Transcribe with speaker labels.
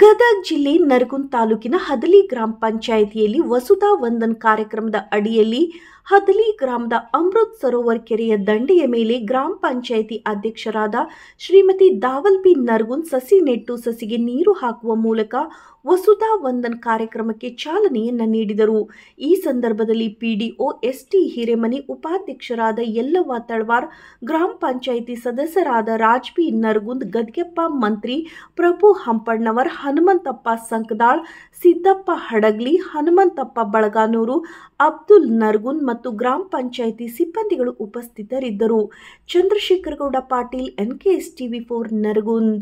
Speaker 1: ಗದಗ ಜಿಲ್ಲೆ ನರಗುಂದ ತಾಲೂಕಿನ ಹದಲಿ ಗ್ರಾಮ ಪಂಚಾಯಿತಿಯಲ್ಲಿ ವಸುಧಾ ವಂದನ್ ಕಾರ್ಯಕ್ರಮದ ಅಡಿಯಲ್ಲಿ ಹದಲಿ ಗ್ರಾಮದ ಅಮೃತ್ ಸರೋವರ್ ಕೆರೆಯ ದಂಡೆಯ ಮೇಲೆ ಗ್ರಾಮ ಪಂಚಾಯಿತಿ ಅಧ್ಯಕ್ಷರಾದ ಶ್ರೀಮತಿ ದಾವಲ್ಪಿ ನರ್ಗುಂದ್ ಸಸಿ ನೆಟ್ಟು ಸಸಿಗೆ ನೀರು ಹಾಕುವ ಮೂಲಕ ವಸುಧಾ ವಂದನ್ ಕಾರ್ಯಕ್ರಮಕ್ಕೆ ಚಾಲನೆಯನ್ನು ನೀಡಿದರು ಈ ಸಂದರ್ಭದಲ್ಲಿ ಪಿಡಿಒ ಎಸ್ಟಿ ಹಿರೇಮನಿ ಉಪಾಧ್ಯಕ್ಷರಾದ ಯಲ್ಲವ್ವ ತಳವಾರ್ ಗ್ರಾಮ ಪಂಚಾಯಿತಿ ಸದಸ್ಯರಾದ ರಾಜ್ಪಿ ನರಗುಂದ್ ಗದ್ಗೆಪ್ಪ ಮಂತ್ರಿ ಪ್ರಭು ಹಂಪಣ್ಣವ ಅವರ್ ಹನುಮಂತಪ್ಪ ಸಂಕದಾಳ್ ಸಿದ್ದಪ್ಪ ಹಡಗ್ಲಿ ಹನುಮಂತಪ್ಪ ಬಳಗಾನೂರು ಅಬ್ದುಲ್ ನರ್ಗುನ್ ಮತ್ತು ಗ್ರಾಮ ಪಂಚಾಯಿತಿ ಸಿಬ್ಬಂದಿಗಳು ಉಪಸ್ಥಿತರಿದ್ದರು Chandrashekhar Gowda Patil N K S TV four ನರ್ಗುಂದ್